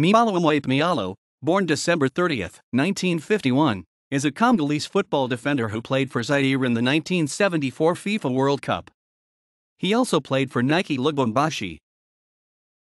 Mialo Mwape Mialo, born December 30, 1951, is a Congolese football defender who played for Zaire in the 1974 FIFA World Cup. He also played for Nike Lubumbashi,